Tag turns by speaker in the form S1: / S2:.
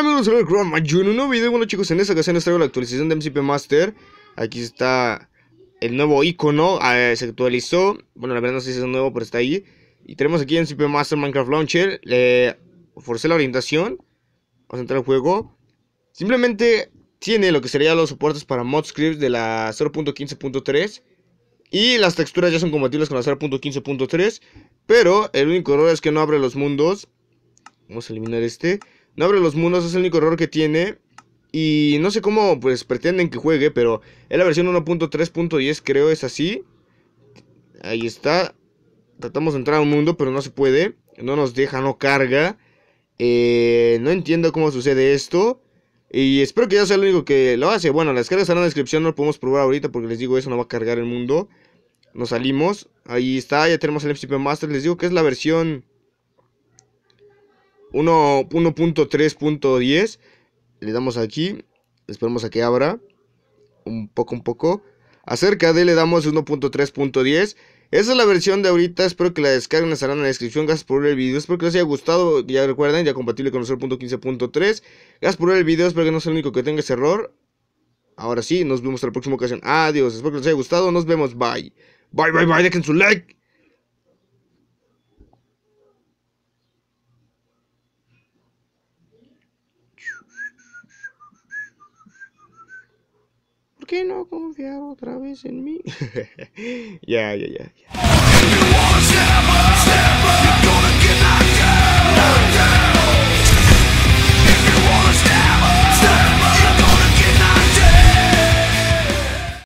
S1: hola amigos? Soy Chroma Yo en un nuevo video, bueno chicos, en esta ocasión les traigo la actualización de MCP Master Aquí está el nuevo icono, ah, se actualizó Bueno, la verdad no sé si es nuevo, pero está ahí Y tenemos aquí MCP Master Minecraft Launcher Le forcé la orientación Vamos a entrar al juego Simplemente tiene lo que serían los soportes para mod scripts de la 0.15.3 Y las texturas ya son compatibles con la 0.15.3 Pero el único error es que no abre los mundos Vamos a eliminar este no abre los mundos, es el único error que tiene. Y no sé cómo pues pretenden que juegue, pero es la versión 1.3.10, creo es así. Ahí está. Tratamos de entrar a un mundo, pero no se puede. No nos deja, no carga. Eh, no entiendo cómo sucede esto. Y espero que ya sea el único que lo hace. Bueno, las cargas están en la descripción, no lo podemos probar ahorita porque les digo, eso no va a cargar el mundo. Nos salimos. Ahí está, ya tenemos el MCP Master. Les digo que es la versión 1.3.10. Le damos aquí. Esperamos a que abra. Un poco, un poco. Acerca de le damos 1.3.10. Esa es la versión de ahorita. Espero que la descarguen. Estarán en la descripción. Gracias por ver el video. Espero que les haya gustado. Ya recuerden, ya compatible con el punto Gracias por ver el video. Espero que no sea el único que tenga ese error. Ahora sí, nos vemos en la próxima ocasión. Adiós. Espero que les haya gustado. Nos vemos. Bye. Bye, bye, bye. Dejen su like. que no confiar otra vez en
S2: mí? ya, ya. ya.